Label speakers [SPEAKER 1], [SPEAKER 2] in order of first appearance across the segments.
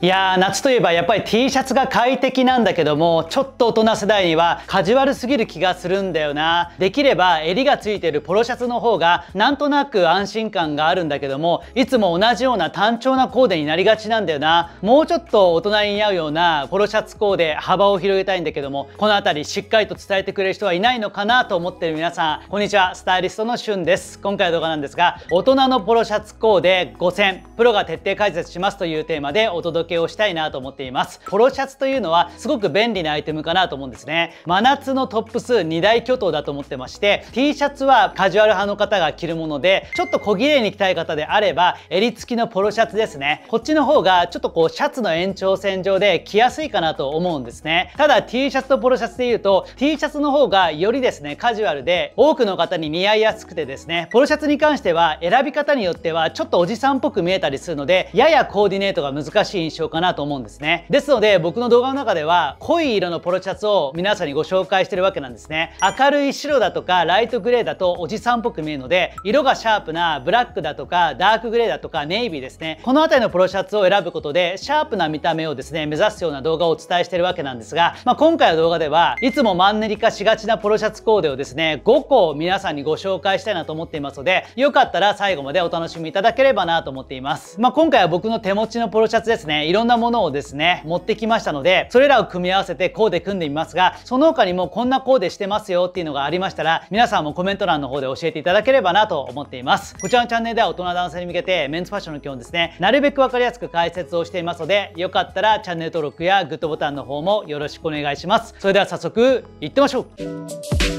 [SPEAKER 1] いやー夏といえばやっぱり T シャツが快適なんだけどもちょっと大人世代にはカジュアルすぎる気がするんだよなできれば襟がついてるポロシャツの方がなんとなく安心感があるんだけどもいつも同じような単調なコーデになりがちなんだよなもうちょっと大人に似合うようなポロシャツコーデ幅を広げたいんだけどもこの辺りしっかりと伝えてくれる人はいないのかなと思ってる皆さんこんにちはスタイリストのしゅんです今回の動画なんですが大人のポロシャツコーデ5000プロが徹底解説しますというテーマでお届けけをしたいなと思っていますポロシャツというのはすごく便利なアイテムかなと思うんですね真夏のトップス2大巨頭だと思ってまして T シャツはカジュアル派の方が着るものでちょっと小綺麗に着たい方であれば襟付きのポロシャツですねこっちの方がちょっとこうシャツの延長線上で着やすいかなと思うんですねただ T シャツとポロシャツで言うと T シャツの方がよりですねカジュアルで多くの方に似合いやすくてですねポロシャツに関しては選び方によってはちょっとおじさんっぽく見えたりするのでややコーディネートが難しい印象しようかなと思うんですねですので僕の動画の中では濃い色のポロシャツを皆さんにご紹介してるわけなんですね明るい白だとかライトグレーだとおじさんっぽく見えるので色がシャープなブラックだとかダークグレーだとかネイビーですねこの辺りのポロシャツを選ぶことでシャープな見た目をですね目指すような動画をお伝えしてるわけなんですが、まあ、今回の動画ではいつもマンネリ化しがちなポロシャツコーデをですね5個を皆さんにご紹介したいなと思っていますのでよかったら最後までお楽しみいただければなと思っています、まあ、今回は僕の手持ちのポロシャツですねいろんなものをですね、持ってきましたので、それらを組み合わせてコーデ組んでみますが、その他にもこんなコーデしてますよっていうのがありましたら、皆さんもコメント欄の方で教えていただければなと思っています。こちらのチャンネルでは大人男性に向けて、メンズファッションの基本ですね、なるべくわかりやすく解説をしていますので、よかったらチャンネル登録やグッドボタンの方もよろしくお願いします。それでは早速、いってみましょう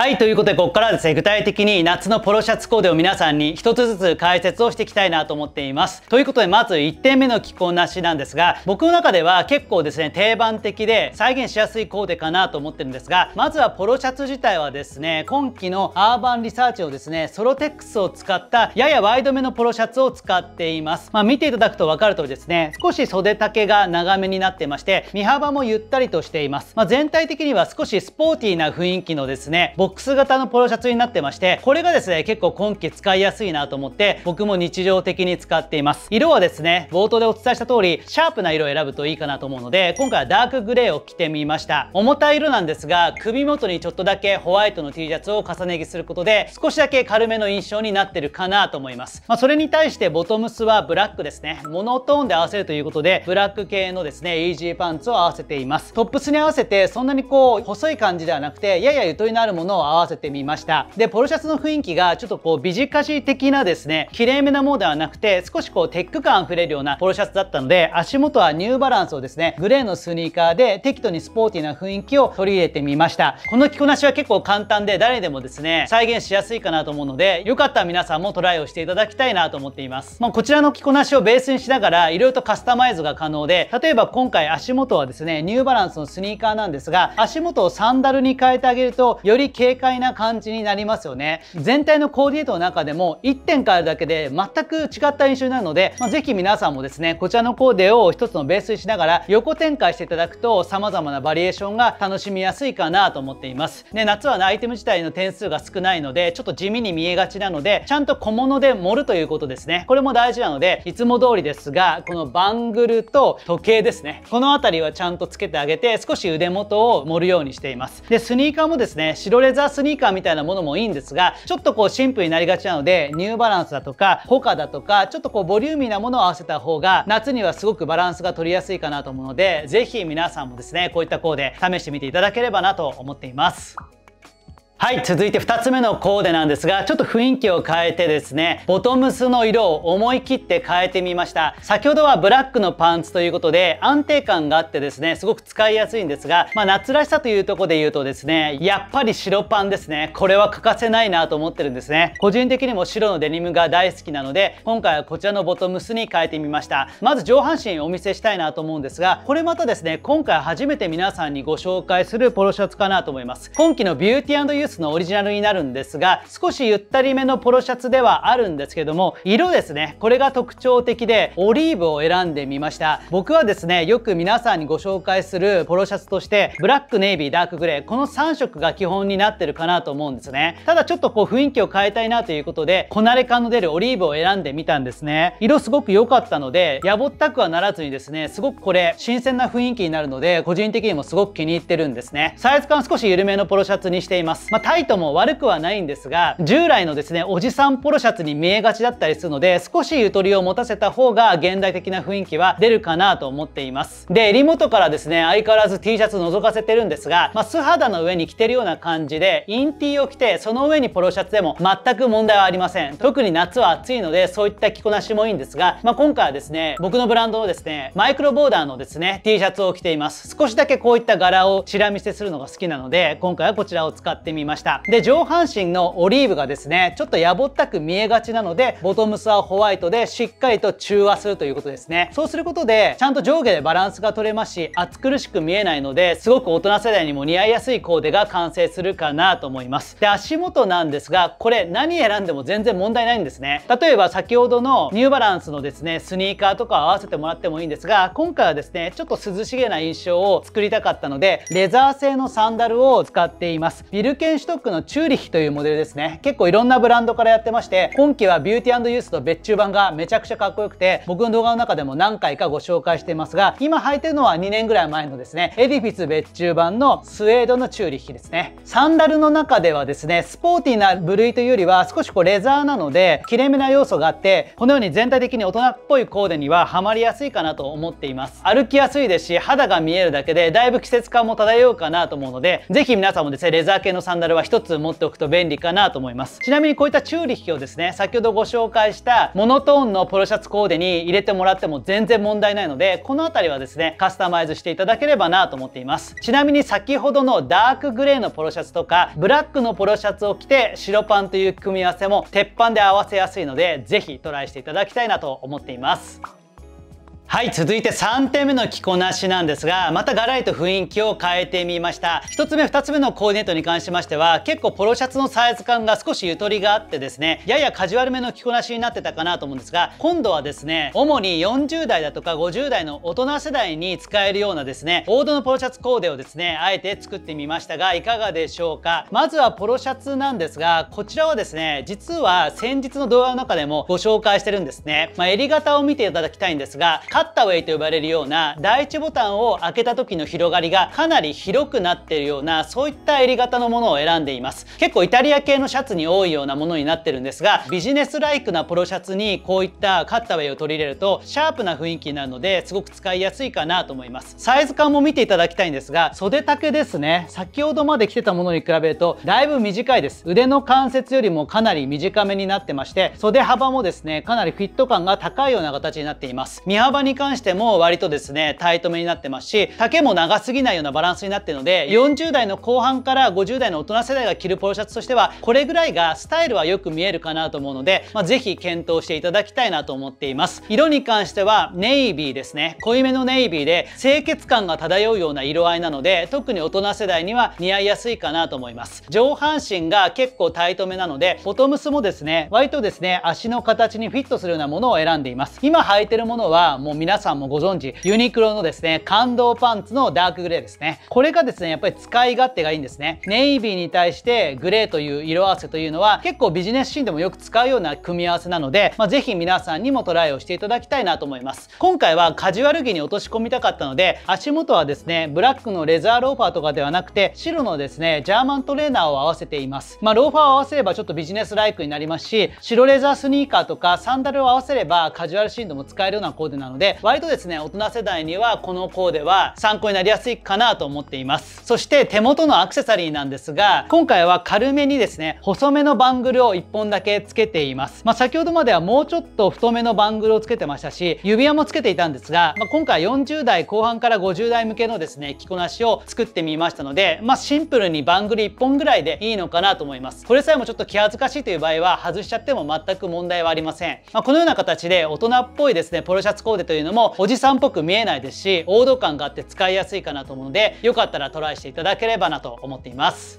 [SPEAKER 1] はいということでここからはですね具体的に夏のポロシャツコーデを皆さんに一つずつ解説をしていきたいなと思っていますということでまず1点目の着こなしなんですが僕の中では結構ですね定番的で再現しやすいコーデかなと思ってるんですがまずはポロシャツ自体はですね今季のアーバンリサーチをですねソロテックスを使ったややワイドめのポロシャツを使っていますまあ、見ていただくと分かる通りですね少し袖丈が長めになってまして身幅もゆったりとしていますまあ、全体的には少しスポーティーな雰囲気のですねックス型のポロシャツになってましてこれがですね結構今季使いやすいなと思って僕も日常的に使っています色はですね冒頭でお伝えした通りシャープな色を選ぶといいかなと思うので今回はダークグレーを着てみました重たい色なんですが首元にちょっとだけホワイトの T シャツを重ね着することで少しだけ軽めの印象になってるかなと思います、まあ、それに対してボトムスはブラックですねモノトーンで合わせるということでブラック系のですねイージーパンツを合わせていますトップスに合わせてそんなにこう細い感じではなくてややゆとりのあるもののを合わせてみましたでポロシャツの雰囲気がちょっとこうビジカシ的なですねきれいめなものではなくて少しこうテック感あふれるようなポロシャツだったので足元はニューバランスをですねグレーのスニーカーで適度にスポーティーな雰囲気を取り入れてみましたこの着こなしは結構簡単で誰でもですね再現しやすいかなと思うのでよかったら皆さんもトライをしていただきたいなと思っています、まあ、こちらの着こなしをベースにしながらいろいろとカスタマイズが可能で例えば今回足元はですねニューバランスのスニーカーなんですが足元をサンダルに変えてあげるとより軽快な感じになりますよね全体のコーディネートの中でも1点からだけで全く違った印象になるので、まあ、ぜひ皆さんもですねこちらのコーデを1つのベースにしながら横展開していただくと様々なバリエーションが楽しみやすいかなと思っていますね夏はねアイテム自体の点数が少ないのでちょっと地味に見えがちなのでちゃんと小物で盛るということですねこれも大事なのでいつも通りですがこのバングルと時計ですねこの辺りはちゃんとつけてあげて少し腕元を盛るようにしていますでスニーカーもですね白レレザースニーカーみたいなものもいいんですが、ちょっとこうシンプルになりがちなので、ニューバランスだとか、ホカだとか、ちょっとこうボリューミーなものを合わせた方が、夏にはすごくバランスが取りやすいかなと思うので、ぜひ皆さんもですね、こういったコーデ試してみていただければなと思っています。はい、続いて2つ目のコーデなんですが、ちょっと雰囲気を変えてですね、ボトムスの色を思い切って変えてみました。先ほどはブラックのパンツということで、安定感があってですね、すごく使いやすいんですが、まあ、夏らしさというとこで言うとですね、やっぱり白パンですね。これは欠かせないなと思ってるんですね。個人的にも白のデニムが大好きなので、今回はこちらのボトムスに変えてみました。まず上半身お見せしたいなと思うんですが、これまたですね、今回初めて皆さんにご紹介するポロシャツかなと思います。今季のビューティースのオリジナルになるんですが少しゆったりめのポロシャツではあるんですけども色ですねこれが特徴的でオリーブを選んでみました僕はですねよく皆さんにご紹介するポロシャツとしてブラックネイビーダークグレーこの3色が基本になってるかなと思うんですねただちょっとこう雰囲気を変えたいなということでこなれ感の出るオリーブを選んでみたんですね色すごく良かったのでやぼったくはならずにですねすごくこれ新鮮な雰囲気になるので個人的にもすごく気に入ってるんですねサイズ感少し緩めのポロシャツにしています、まタイトも悪くはないんですが、従来のですね、おじさんポロシャツに見えがちだったりするので、少しゆとりを持たせた方が現代的な雰囲気は出るかなと思っています。で、襟元からですね、相変わらず T シャツ覗かせてるんですが、まあ、素肌の上に着てるような感じで、インティを着て、その上にポロシャツでも全く問題はありません。特に夏は暑いので、そういった着こなしもいいんですが、まあ、今回はですね、僕のブランドのですね、マイクロボーダーのですね、T シャツを着ています。少しだけこういった柄をチラ見せするのが好きなので、今回はこちらを使ってみますましたで上半身のオリーブがですねちょっとやぼったく見えがちなのでボトムスはホワイトでしっかりと中和するということですねそうすることでちゃんと上下でバランスが取れますし暑苦しく見えないのですごく大人世代にも似合いやすいコーデが完成するかなと思いますで足元なんですがこれ何選んでも全然問題ないんですね例えば先ほどのニューバランスのですねスニーカーとか合わせてもらってもいいんですが今回はですねちょっと涼しげな印象を作りたかったのでレザー製のサンダルを使っていますビルケンシュトックのチューリヒというモデルですね。結構いろんなブランドからやってまして、今季はビューティーユースと別注版がめちゃくちゃかっこよくて、僕の動画の中でも何回かご紹介していますが、今履いてるのは2年ぐらい前のですね、エディフィス別注版のスウェードのチューリヒですね。サンダルの中ではですね、スポーティーな部類というよりは少しこうレザーなので、切れ目な要素があって、このように全体的に大人っぽいコーデにはハマりやすいかなと思っています。歩きやすいですし、肌が見えるだけで、だいぶ季節感も漂うかなと思うので、ぜひ皆さんもですね、レザー系のサンダルルは1つ持っておくと便利かなと思いますちなみにこういったチューリッヒをですね先ほどご紹介したモノトーンのポロシャツコーデに入れてもらっても全然問題ないのでこの辺りはですねカスタマイズしていただければなと思っていますちなみに先ほどのダークグレーのポロシャツとかブラックのポロシャツを着て白パンという組み合わせも鉄板で合わせやすいので是非トライしていただきたいなと思っていますはい続いて3点目の着こなしなんですがまたガラリと雰囲気を変えてみました1つ目2つ目のコーディネートに関しましては結構ポロシャツのサイズ感が少しゆとりがあってですねややカジュアルめの着こなしになってたかなと思うんですが今度はですね主に40代だとか50代の大人世代に使えるようなですねードのポロシャツコーデをですねあえて作ってみましたがいかがでしょうかまずはポロシャツなんですがこちらはですね実は先日の動画の中でもご紹介してるんですね、まあ、襟型を見ていただきたいんですがカッタウェイと呼ばれるような第1ボタンを開けた時の広がりがかなり広くなっているようなそういった襟型のものを選んでいます結構イタリア系のシャツに多いようなものになってるんですがビジネスライクなポロシャツにこういったカッタウェイを取り入れるとシャープな雰囲気になるのですごく使いやすいかなと思いますサイズ感も見ていただきたいんですが袖丈ですね先ほどまで着てたものに比べるとだいぶ短いです腕の関節よりもかなり短めになってまして袖幅もですねかなりフィット感が高いような形になっています身幅にに関しても割とですねタイトめになってますし丈も長すぎないようなバランスになってるので40代の後半から50代の大人世代が着るポロシャツとしてはこれぐらいがスタイルはよく見えるかなと思うので、まあ、ぜひ検討していただきたいなと思っています色に関してはネイビーですね濃いめのネイビーで清潔感が漂うような色合いなので特に大人世代には似合いやすいかなと思います上半身が結構タイトめなのでボトムスもですね割とですね足の形にフィットするようなものを選んでいます今履いてるものはもう皆さんもご存知、ユニクロのですね、感動パンツのダークグレーですね。これがですね、やっぱり使い勝手がいいんですね。ネイビーに対してグレーという色合わせというのは結構ビジネスシーンでもよく使うような組み合わせなので、まあ、ぜひ皆さんにもトライをしていただきたいなと思います。今回はカジュアル着に落とし込みたかったので、足元はですね、ブラックのレザーローファーとかではなくて、白のですね、ジャーマントレーナーを合わせています。まあ、ローファーを合わせればちょっとビジネスライクになりますし、白レザースニーカーとかサンダルを合わせればカジュアルシーンでも使えるようなコーデなので、割とですね、大人世代にはこのコーデは参考になりやすいかなと思っています。そして手元のアクセサリーなんですが、今回は軽めにですね、細めのバングルを1本だけつけています。まあ、先ほどまではもうちょっと太めのバングルをつけてましたし、指輪もつけていたんですが、まあ、今回40代後半から50代向けのですね、着こなしを作ってみましたので、まあ、シンプルにバングル1本ぐらいでいいのかなと思います。これさえもちょっと気恥ずかしいという場合は外しちゃっても全く問題はありません。まこのような形で大人っぽいですね、ポロシャツコーデといういうのもおじさんっぽく見えないですし王道感があって使いやすいかなと思うのでよかったらトライしていただければなと思っています。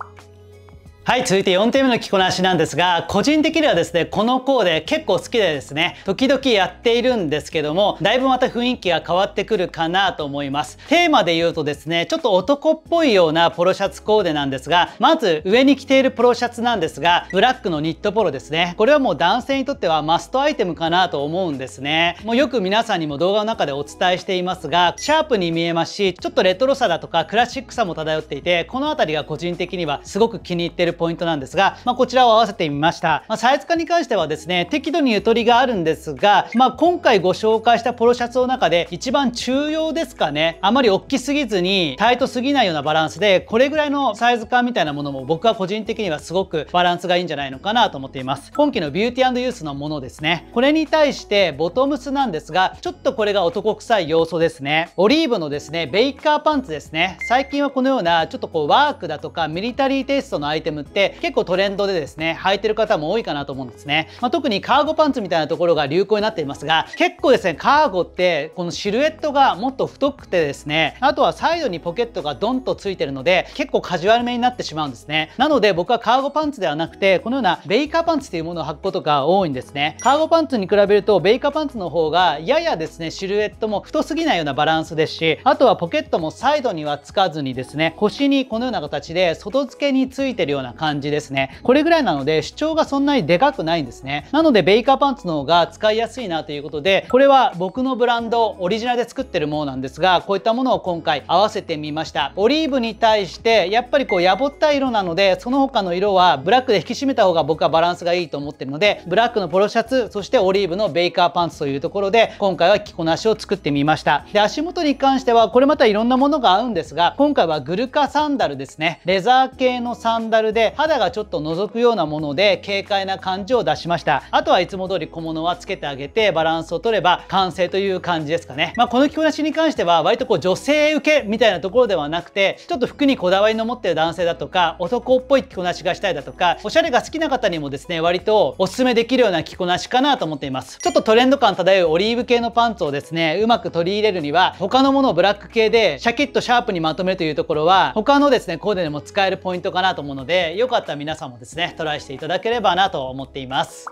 [SPEAKER 1] はい、続いて4点目の着こなしなんですが、個人的にはですね、このコーデ結構好きでですね、時々やっているんですけども、だいぶまた雰囲気が変わってくるかなと思います。テーマで言うとですね、ちょっと男っぽいようなポロシャツコーデなんですが、まず上に着ているポロシャツなんですが、ブラックのニットポロですね。これはもう男性にとってはマストアイテムかなと思うんですね。もうよく皆さんにも動画の中でお伝えしていますが、シャープに見えますし、ちょっとレトロさだとかクラシックさも漂っていて、この辺りが個人的にはすごく気に入ってるるポイントなんですが、まあ、こちらを合わせてみました。まあ、サイズ化に関してはですね、適度にゆとりがあるんですが、まあ、今回ご紹介したポロシャツの中で一番中要ですかね。あまり大きすぎずに、タイトすぎないようなバランスで、これぐらいのサイズ感みたいなものも僕は個人的にはすごくバランスがいいんじゃないのかなと思っています。今季のビューティーユースのものですね。これに対してボトムスなんですが、ちょっとこれが男臭い要素ですね。オリーブのですね、ベイカーパンツですね。最近はこのようなちょっとこうワークだとかミリタリーテイストのアイテムムって結構トレンドでですね、履いてる方も多いかなと思うんですね。まあ、特にカーゴパンツみたいなところが流行になっていますが、結構ですね、カーゴってこのシルエットがもっと太くてですね、あとはサイドにポケットがドンとついてるので、結構カジュアルめになってしまうんですね。なので僕はカーゴパンツではなくて、このようなベイカーパンツというものを履くことが多いんですね。カーゴパンツに比べるとベイカーパンツの方がややですね、シルエットも太すぎないようなバランスですし、あとはポケットもサイドにはつかずにですね、腰にこのような形で外付けについてるようなな感じですね。これぐらいなので主張がそんなにでかくないんですね。なのでベイカーパンツの方が使いやすいなということで、これは僕のブランドオリジナルで作ってるものなんですが、こういったものを今回合わせてみました。オリーブに対してやっぱりこうやぼった色なので、その他の色はブラックで引き締めた方が僕はバランスがいいと思ってるので、ブラックのポロシャツ、そしてオリーブのベイカーパンツというところで、今回は着こなしを作ってみました。で、足元に関してはこれまたいろんなものが合うんですが、今回はグルカサンダルですね。レザー系のサンダルで肌がちょっと覗くようなもので軽快な感じを出しましたあとはいつも通り小物はつけてあげてバランスを取れば完成という感じですかねまあ、この着こなしに関しては割とこう女性受けみたいなところではなくてちょっと服にこだわりの持ってる男性だとか男っぽい着こなしがしたいだとかおしゃれが好きな方にもですね割とおすすめできるような着こなしかなと思っていますちょっとトレンド感漂うオリーブ系のパンツをですねうまく取り入れるには他のものをブラック系でシャキッとシャープにまとめるというところは他のですねコーデでも使えるポイントかなと思うのでよかったら皆さんもですね、トライしていただければなと思っています。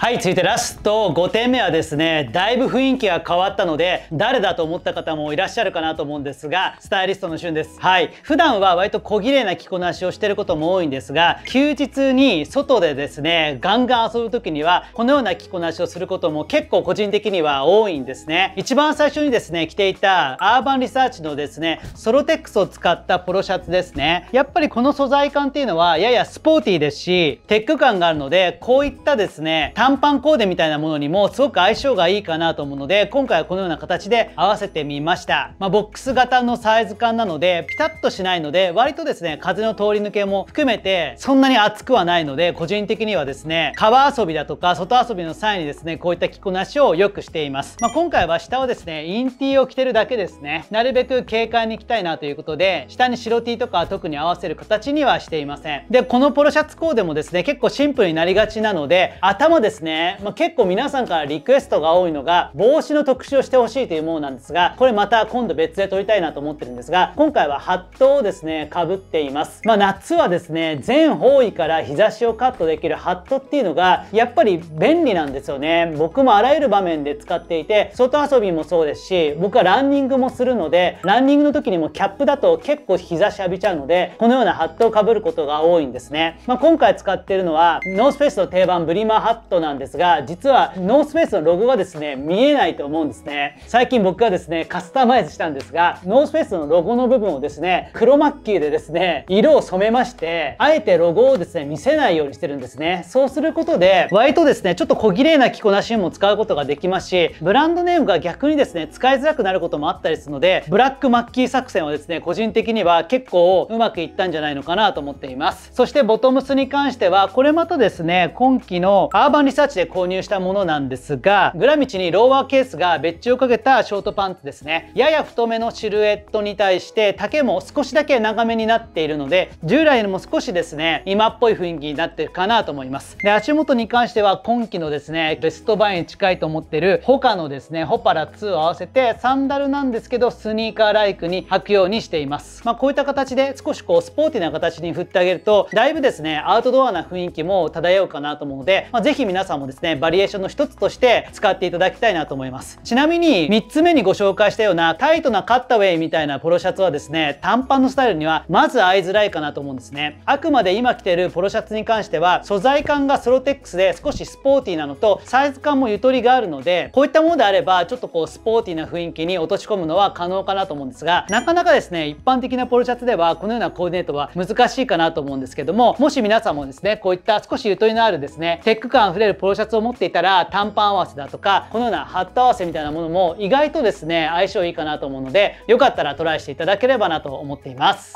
[SPEAKER 1] はい、続いてラスト5点目はですね、だいぶ雰囲気が変わったので、誰だと思った方もいらっしゃるかなと思うんですが、スタイリストの旬です。はい、普段は割と小綺麗な着こなしをしてることも多いんですが、休日に外でですね、ガンガン遊ぶ時には、このような着こなしをすることも結構個人的には多いんですね。一番最初にですね、着ていたアーバンリサーチのですね、ソロテックスを使ったポロシャツですね。やっぱりこの素材感っていうのはややスポーティーですし、テック感があるので、こういったですね、短パンコーデみたいなものにもすごく相性がいいかなと思うので今回はこのような形で合わせてみました、まあ、ボックス型のサイズ感なのでピタッとしないので割とですね風の通り抜けも含めてそんなに厚くはないので個人的にはですね川遊びだとか外遊びの際にですねこういった着こなしをよくしています、まあ、今回は下はですねインティーを着てるだけですねなるべく軽快に着たいなということで下に白 T とか特に合わせる形にはしていませんでこのポロシャツコーデもですね結構シンプルになりがちなので頭でですね、まあ、結構皆さんからリクエストが多いのが帽子の特集をしてほしいというものなんですがこれまた今度別で撮りたいなと思ってるんですが今回はハットをですねかぶっています、まあ、夏はですね全方位から日差しをカットできるハットっていうのがやっぱり便利なんですよね僕もあらゆる場面で使っていて外遊びもそうですし僕はランニングもするのでランニングの時にもキャップだと結構日差し浴びちゃうのでこのようなハットをかぶることが多いんですね、まあ、今回使ってるのはノースペースの定番ブリマハットなんですが、実はノースペースのロゴがですね、見えないと思うんですね。最近僕がですね、カスタマイズしたんですが、ノースペースのロゴの部分をですね、黒マッキーでですね、色を染めまして、あえてロゴをですね、見せないようにしてるんですね。そうすることで、割とですね、ちょっと小綺麗な着こなしにも使うことができますし、ブランドネームが逆にですね、使いづらくなることもあったりするので、ブラックマッキー作戦はですね、個人的には結構うまくいったんじゃないのかなと思っています。そしてボトムスに関しては、これまたですね、今季のアーバンリサーチで購入したものなんですが、裏道にローワーケースが別注をかけたショートパンツですね。やや太めのシルエットに対して丈も少しだけ長めになっているので、従来よりも少しですね、今っぽい雰囲気になってるかなと思います。で、足元に関しては今季のですね、ベストバイに近いと思ってる他のですね、ホパラ2を合わせてサンダルなんですけど、スニーカーライクに履くようにしています。まあ、こういった形で少しこうスポーティーな形に振ってあげると、だいぶですね、アウトドアな雰囲気も漂うかなと思うので、まあ、ぜひ皆皆さんもですねバリエーションの一つとして使っていただきたいなと思いますちなみに3つ目にご紹介したようなタイトなカッタウェイみたいなポロシャツはですね短パンのスタイルにはまず合いづらいかなと思うんですねあくまで今着てるポロシャツに関しては素材感がソロテックスで少しスポーティーなのとサイズ感もゆとりがあるのでこういったものであればちょっとこうスポーティーな雰囲気に落とし込むのは可能かなと思うんですがなかなかですね一般的なポロシャツではこのようなコーディネートは難しいかなと思うんですけどももし皆さんもですねこういった少しゆとりのあるですねテック感あふれるるポロシャツを持っていたら短パン合わせだとかこのようなハット合わせみたいなものも意外とですね相性いいかなと思うのでよかったらトライしていただければなと思っています。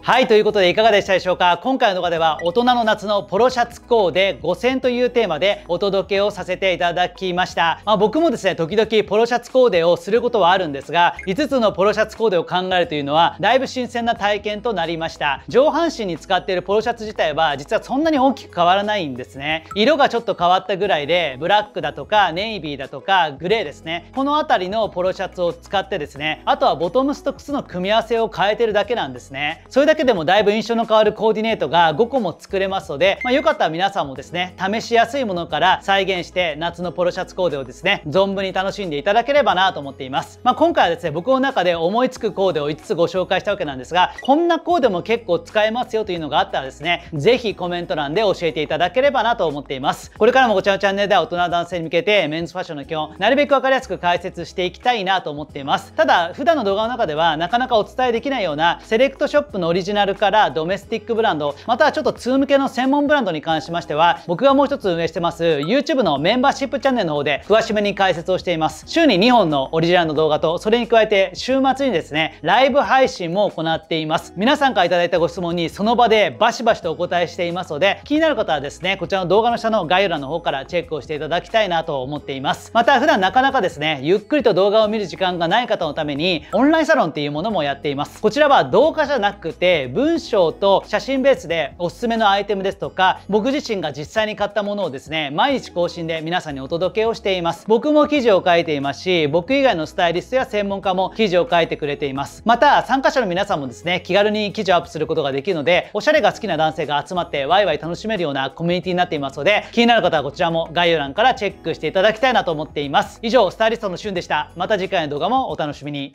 [SPEAKER 1] はいということでいかがでしたでしょうか今回の動画では大人の夏のポロシャツコーデ5000というテーマでお届けをさせていただきました、まあ、僕もですね時々ポロシャツコーデをすることはあるんですが5つのポロシャツコーデを考えるというのはだいぶ新鮮な体験となりました上半身に使っているポロシャツ自体は実はそんなに大きく変わらないんですね色がちょっと変わったぐらいでブラックだとかネイビーだとかグレーですねこの辺りのポロシャツを使ってですねあとはボトムスと靴の組み合わせを変えてるだけなんですねそれだけでもだいぶ印象の変わるコーディネートが5個も作れますので、まあ、よかったら皆さんもですね試しやすいものから再現して夏のポロシャツコーデをですね存分に楽しんでいただければなと思っています、まあ、今回はですね僕の中で思いつくコーデを5つご紹介したわけなんですがこんなコーデも結構使えますよというのがあったらですね是非コメント欄で教えていただければなと思っていますこれからもこちらのチャンネルでは大人男性に向けてメンズファッションの基本なるべく分かりやすく解説していきたいなと思っていますただ普段の動画の中ではなかなかお伝えできないようなセレクトショップのオリリジナルからドメスティックブランドまたはちょっと通向けの専門ブランドに関しましては僕がもう一つ運営してます YouTube のメンバーシップチャンネルの方で詳しめに解説をしています週に2本のオリジナルの動画とそれに加えて週末にですねライブ配信も行っています皆さんから頂いたご質問にその場でバシバシとお答えしていますので気になる方はですねこちらの動画の下の概要欄の方からチェックをしていただきたいなと思っていますまた普段なかなかですねゆっくりと動画を見る時間がない方のためにオンラインサロンっていうものもやっていますこちらは動画じゃなくてて文章と写真ベースでおすすめのアイテムですとか僕自身が実際に買ったものをですね毎日更新で皆さんにお届けをしています僕も記事を書いていますし僕以外のスタイリストや専門家も記事を書いてくれていますまた参加者の皆さんもですね気軽に記事をアップすることができるのでおしゃれが好きな男性が集まってワイワイ楽しめるようなコミュニティになっていますので気になる方はこちらも概要欄からチェックしていただきたいなと思っています以上スタイリストのしゅんでしたまた次回の動画もお楽しみに